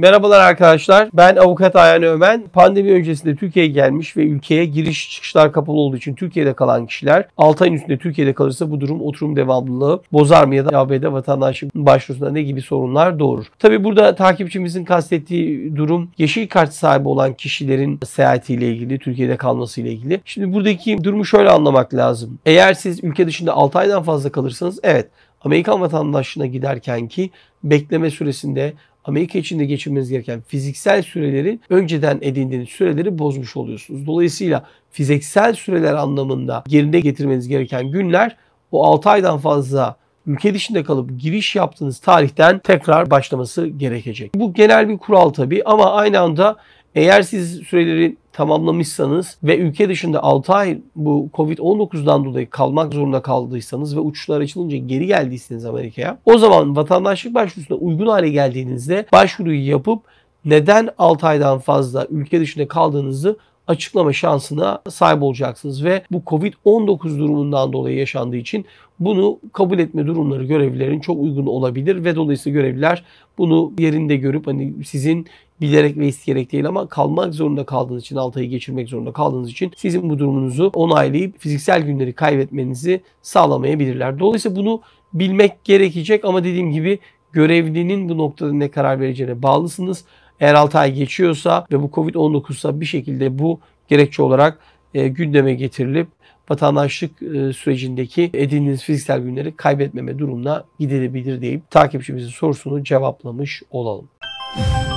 Merhabalar arkadaşlar. Ben avukat Ayhan Ömen. Pandemi öncesinde Türkiye'ye gelmiş ve ülkeye giriş çıkışlar kapalı olduğu için Türkiye'de kalan kişiler 6 ayın üstünde Türkiye'de kalırsa bu durum oturum devamlılığı bozar mı ya da ABD vatandaşlık başvurusunda ne gibi sorunlar doğurur? Tabi burada takipçimizin kastettiği durum yeşil kart sahibi olan kişilerin seyahatiyle ilgili, Türkiye'de kalmasıyla ilgili. Şimdi buradaki durumu şöyle anlamak lazım. Eğer siz ülke dışında 6 aydan fazla kalırsanız evet Amerikan vatandaşlığına giderken ki bekleme süresinde Amerika için de geçirmeniz gereken fiziksel sürelerin önceden edindiğiniz süreleri bozmuş oluyorsunuz. Dolayısıyla fiziksel süreler anlamında yerine getirmeniz gereken günler o 6 aydan fazla ülke dışında kalıp giriş yaptığınız tarihten tekrar başlaması gerekecek. Bu genel bir kural tabii ama aynı anda eğer siz sürelerin tamamlamışsanız ve ülke dışında 6 ay bu Covid-19'dan dolayı kalmak zorunda kaldıysanız ve uçuşlar açılınca geri geldiyseniz Amerika'ya o zaman vatandaşlık başvurusuna uygun hale geldiğinizde başvuruyu yapıp neden 6 aydan fazla ülke dışında kaldığınızı açıklama şansına sahip olacaksınız ve bu Covid-19 durumundan dolayı yaşandığı için bunu kabul etme durumları görevlilerin çok uygun olabilir ve dolayısıyla görevliler bunu yerinde görüp hani sizin bilerek ve isteyerek değil ama kalmak zorunda kaldığınız için 6 ayı geçirmek zorunda kaldığınız için sizin bu durumunuzu onaylayıp fiziksel günleri kaybetmenizi sağlamayabilirler. Dolayısıyla bunu bilmek gerekecek ama dediğim gibi görevlinin bu noktada ne karar vereceğine bağlısınız. Eğer 6 ay geçiyorsa ve bu Covid-19'sa bir şekilde bu gerekçe olarak e, gündeme getirilip vatandaşlık e, sürecindeki edindiğiniz fiziksel günleri kaybetmeme durumuna gidilebilir deyip takipçimizin sorusunu cevaplamış olalım. Müzik